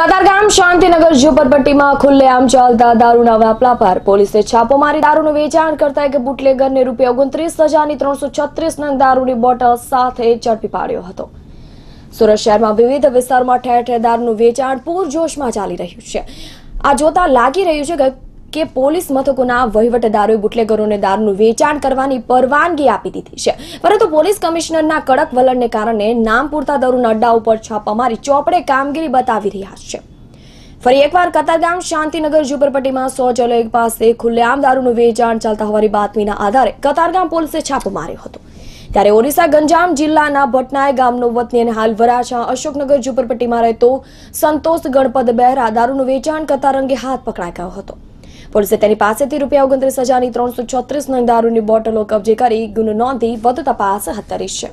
કતારગામ શાંતિનગર ઝુંપડપટ્ટીમાં ખુલ્લેઆમ ચાલતા દારૂના વાપલા પર પોલીસે છાપો મારી દારૂનું વેચાણ કરતા એક બુટલેગરને રૂપિયા ઓગણત્રીસ હજારની ત્રણસો છત્રીસ નંગ દારૂની બોટલ સાથે ઝડપી પાડ્યો હતો સુરત શહેરમાં વિવિધ વિસ્તારોમાં ઠેર ઠેર દારૂનું વેચાણ પૂરજોશમાં ચાલી રહ્યું છે આ જોતા લાગી રહ્યું છે કે કે પોલીસ મથકોના વહીવટદારોએ બુટલેગરોને દારૂનું વેચાણ કરવાની પરવાનગી આપી દીધી છે પરંતુ પોલીસ કમિશનરના કડક વલણને કારણે નામ પૂરતા દારૂના અડ્ડા ઉપર છાપામારી ચોપડે કામગીરી બતાવી રહ્યા છે ફરી એકવાર કતારગામ શાંતિનગર ઝુંપડપટ્ટીમાં શૌચાલય પાસે ખુલ્લેઆમ દારૂનું વેચાણ ચાલતા હોવાની બાતમીના આધારે કતારગામ પોલીસે છાપો માર્યો હતો ત્યારે ઓરિસ્સા ગંજામ જિલ્લાના ભટનાય ગામનો વતની અને હાલ વરાછા અશોકનગર ઝુંપડપટ્ટીમાં રહેતો સંતોષ ગણપત બહેરા દારૂનું વેચાણ કરતા અંગે હાથ પકડાઈ ગયો હતો પોલીસે તેની પાસેથી રૂપિયા ઓગણત્રીસ હજારની ત્રણસો છત્રીસ દારૂની બોટલો કબજે કરી ગુનો નોંધી વધુ તપાસ હાથ ધરી છે